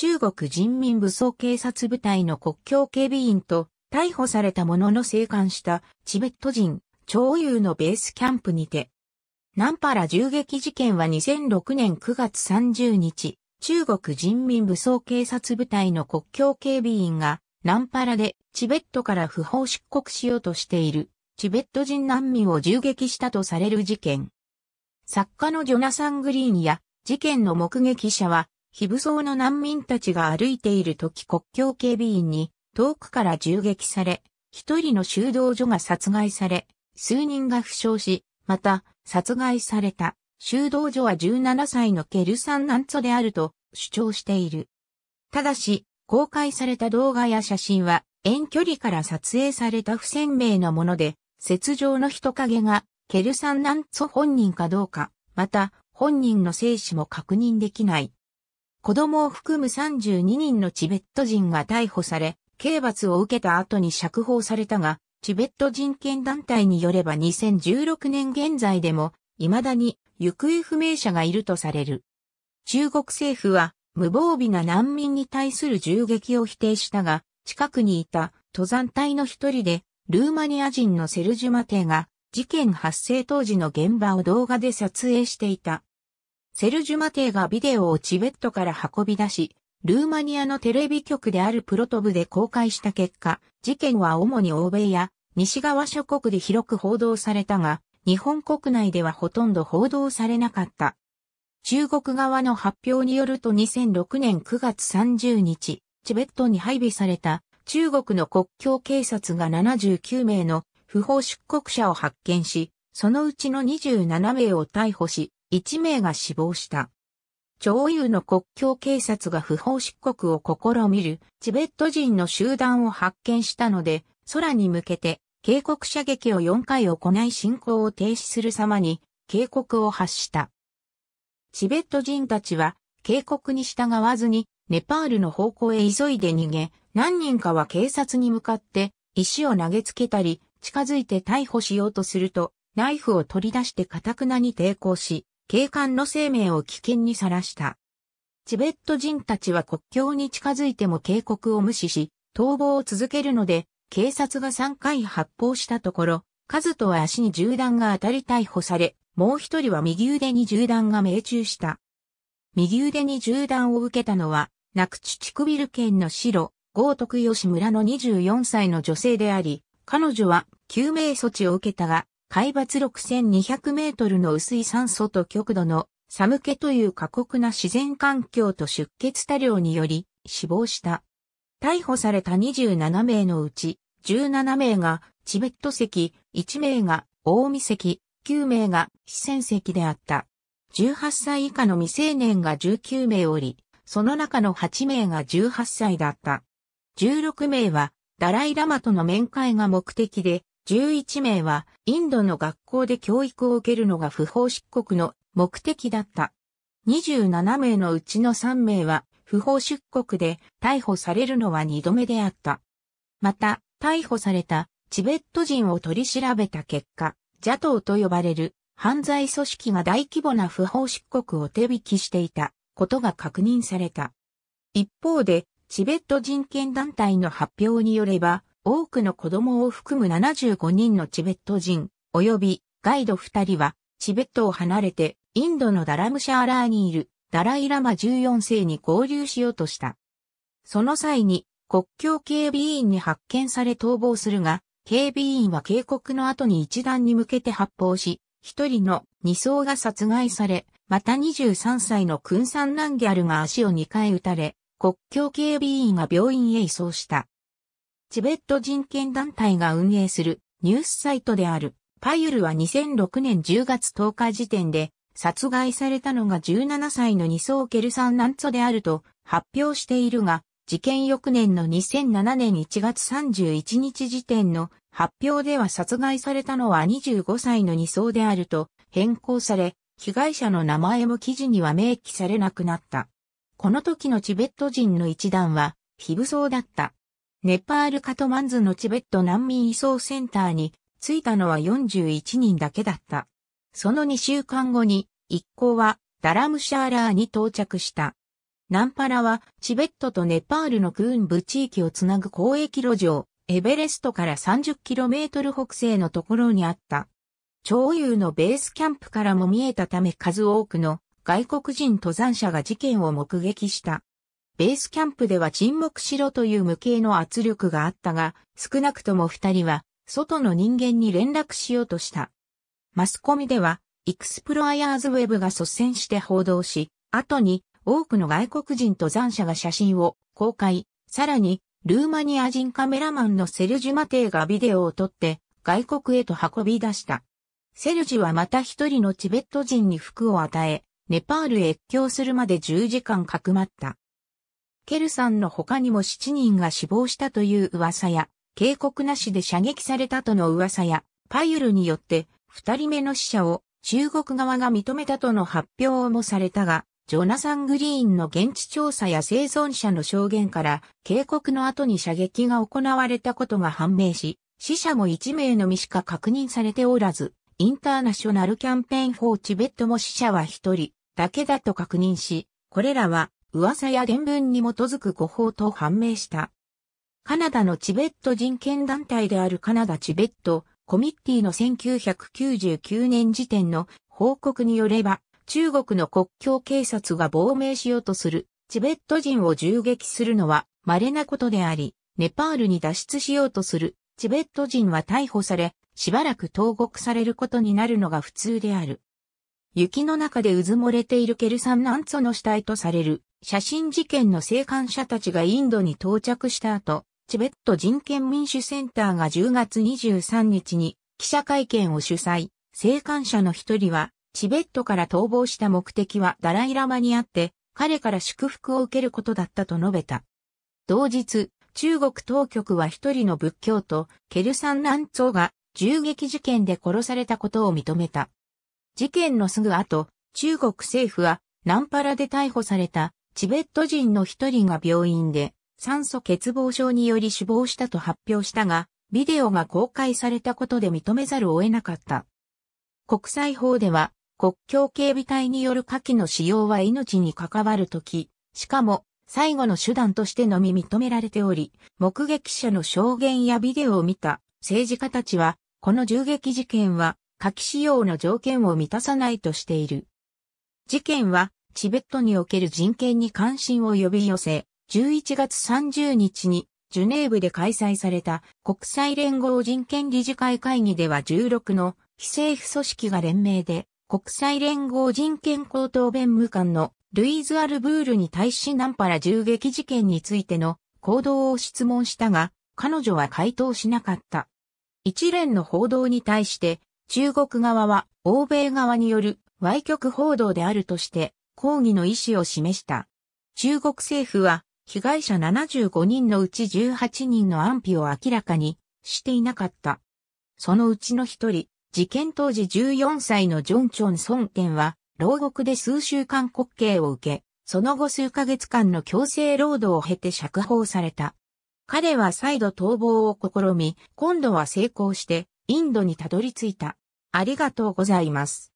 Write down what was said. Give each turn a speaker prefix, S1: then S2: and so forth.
S1: 中国人民武装警察部隊の国境警備員と逮捕されたものの生還したチベット人、超優のベースキャンプにて。ナンパラ銃撃事件は2006年9月30日、中国人民武装警察部隊の国境警備員がナンパラでチベットから不法出国しようとしているチベット人難民を銃撃したとされる事件。作家のジョナサン・グリーンや事件の目撃者は非武装の難民たちが歩いている時国境警備員に遠くから銃撃され、一人の修道所が殺害され、数人が負傷し、また殺害された修道所は17歳のケルサンナンツォであると主張している。ただし、公開された動画や写真は遠距離から撮影された不鮮明なもので、雪上の人影がケルサンナンツォ本人かどうか、また本人の生死も確認できない。子供を含む32人のチベット人が逮捕され、刑罰を受けた後に釈放されたが、チベット人権団体によれば2016年現在でも、未だに行方不明者がいるとされる。中国政府は、無防備な難民に対する銃撃を否定したが、近くにいた登山隊の一人で、ルーマニア人のセルジュマテが、事件発生当時の現場を動画で撮影していた。セルジュマテイがビデオをチベットから運び出し、ルーマニアのテレビ局であるプロトブで公開した結果、事件は主に欧米や西側諸国で広く報道されたが、日本国内ではほとんど報道されなかった。中国側の発表によると2006年9月30日、チベットに配備された中国の国境警察が79名の不法出国者を発見し、そのうちの27名を逮捕し、1名が死亡した。朝友の国境警察が不法出国を試みるチベット人の集団を発見したので、空に向けて警告射撃を4回行い進行を停止する様に警告を発した。チベット人たちは警告に従わずにネパールの方向へ急いで逃げ、何人かは警察に向かって石を投げつけたり近づいて逮捕しようとするとナイフを取り出して堅くなに抵抗し、警官の生命を危険にさらした。チベット人たちは国境に近づいても警告を無視し、逃亡を続けるので、警察が3回発砲したところ、カズトは足に銃弾が当たり逮捕され、もう一人は右腕に銃弾が命中した。右腕に銃弾を受けたのは、ナクチチクビル県の白、豪徳吉村の24歳の女性であり、彼女は救命措置を受けたが、海抜6200メートルの薄い酸素と極度の寒気という過酷な自然環境と出血多量により死亡した。逮捕された27名のうち17名がチベット籍、1名が大見籍、9名が四川籍であった。18歳以下の未成年が19名おり、その中の8名が18歳だった。16名はダライラマとの面会が目的で11名はインドの学校で教育を受けるのが不法出国の目的だった。27名のうちの3名は不法出国で逮捕されるのは2度目であった。また、逮捕されたチベット人を取り調べた結果、ジャトーと呼ばれる犯罪組織が大規模な不法出国を手引きしていたことが確認された。一方で、チベット人権団体の発表によれば、多くの子供を含む75人のチベット人、及びガイド2人は、チベットを離れて、インドのダラムシャーラーにいる、ダライラマ14世に合流しようとした。その際に、国境警備員に発見され逃亡するが、警備員は警告の後に一団に向けて発砲し、一人の二層が殺害され、また23歳のクンサン・ナンギャルが足を2回撃たれ、国境警備員が病院へ移送した。チベット人権団体が運営するニュースサイトであるパユルは2006年10月10日時点で殺害されたのが17歳のニソーケルさんなんツォであると発表しているが、事件翌年の2007年1月31日時点の発表では殺害されたのは25歳の二層であると変更され、被害者の名前も記事には明記されなくなった。この時のチベット人の一団は非武装だった。ネパールカトマンズのチベット難民移送センターに着いたのは41人だけだった。その2週間後に一行はダラムシャーラーに到着した。ナンパラはチベットとネパールの空部地域をつなぐ交易路上、エベレストから 30km 北西のところにあった。超有のベースキャンプからも見えたため数多くの外国人登山者が事件を目撃した。ベースキャンプでは沈黙しろという無形の圧力があったが、少なくとも二人は、外の人間に連絡しようとした。マスコミでは、エクスプロアヤーズウェブが率先して報道し、後に多くの外国人と残者が写真を公開、さらにルーマニア人カメラマンのセルジュ・マテイがビデオを撮って外国へと運び出した。セルジュはまた一人のチベット人に服を与え、ネパールへ越境するまで10時間かくまった。ケルさんの他にも7人が死亡したという噂や、警告なしで射撃されたとの噂や、パユルによって2人目の死者を中国側が認めたとの発表もされたが、ジョナサン・グリーンの現地調査や生存者の証言から警告の後に射撃が行われたことが判明し、死者も1名のみしか確認されておらず、インターナショナルキャンペーン・フォー・チベットも死者は1人だけだと確認し、これらは噂や伝聞に基づく誤報と判明した。カナダのチベット人権団体であるカナダチベットコミッティの1999年時点の報告によれば、中国の国境警察が亡命しようとするチベット人を銃撃するのは稀なことであり、ネパールに脱出しようとするチベット人は逮捕され、しばらく投獄されることになるのが普通である。雪の中で渦漏れているケルサン・ナンツォの死体とされる写真事件の生還者たちがインドに到着した後、チベット人権民主センターが10月23日に記者会見を主催。生還者の一人は、チベットから逃亡した目的はダライラマにあって、彼から祝福を受けることだったと述べた。同日、中国当局は一人の仏教徒、ケルサン・ランツォが銃撃事件で殺されたことを認めた。事件のすぐ後、中国政府はナンパラで逮捕されたチベット人の一人が病院で酸素欠乏症により死亡したと発表したが、ビデオが公開されたことで認めざるを得なかった。国際法では、国境警備隊による火器の使用は命に関わるとき、しかも、最後の手段としてのみ認められており、目撃者の証言やビデオを見た政治家たちは、この銃撃事件は、火器使用の条件を満たさないとしている。事件は、チベットにおける人権に関心を呼び寄せ、11月30日にジュネーブで開催された国際連合人権理事会会議では16の非政府組織が連名で国際連合人権高等弁務官のルイーズ・アルブールに対しナンパラ銃撃事件についての行動を質問したが、彼女は回答しなかった。一連の報道に対して中国側は欧米側による歪曲報道であるとして抗議の意思を示した。中国政府は、被害者75人のうち18人の安否を明らかにしていなかった。そのうちの一人、事件当時14歳のジョン・チョン・ソンケンは、牢獄で数週間国刑を受け、その後数ヶ月間の強制労働を経て釈放された。彼は再度逃亡を試み、今度は成功して、インドにたどり着いた。ありがとうございます。